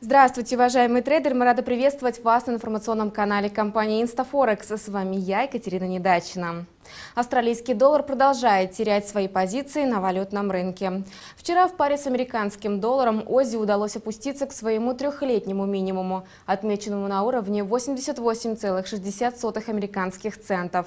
Здравствуйте, уважаемый трейдер! Мы рады приветствовать вас на информационном канале компании InstaForex. С вами я, Екатерина Недачина. Австралийский доллар продолжает терять свои позиции на валютном рынке. Вчера в паре с американским долларом Ози удалось опуститься к своему трехлетнему минимуму, отмеченному на уровне 88,60 американских центов.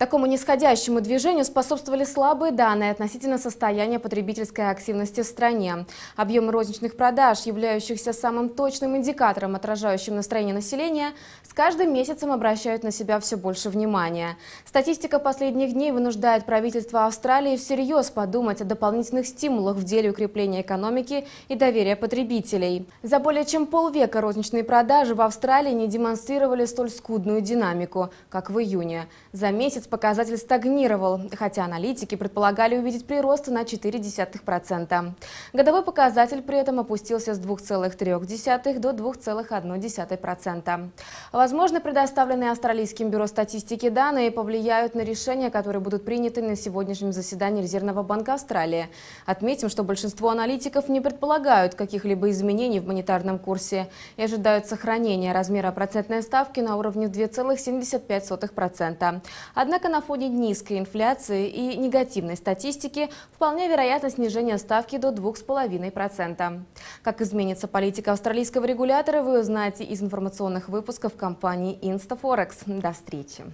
Такому нисходящему движению способствовали слабые данные относительно состояния потребительской активности в стране. Объем розничных продаж, являющихся самым точным индикатором, отражающим настроение населения, с каждым месяцем обращают на себя все больше внимания. Статистика последних дней вынуждает правительство Австралии всерьез подумать о дополнительных стимулах в деле укрепления экономики и доверия потребителей. За более чем полвека розничные продажи в Австралии не демонстрировали столь скудную динамику, как в июне. За месяц показатель стагнировал, хотя аналитики предполагали увидеть прирост на 0,4%. Годовой показатель при этом опустился с 2,3% до 2,1%. Возможно, предоставленные Австралийским бюро статистики данные повлияют на решения, которые будут приняты на сегодняшнем заседании Резервного банка Австралии. Отметим, что большинство аналитиков не предполагают каких-либо изменений в монетарном курсе и ожидают сохранения размера процентной ставки на уровне 2,75%. Однако Однако на фоне низкой инфляции и негативной статистики вполне вероятно снижение ставки до 2,5%. Как изменится политика австралийского регулятора, вы узнаете из информационных выпусков компании InstaForex. До встречи!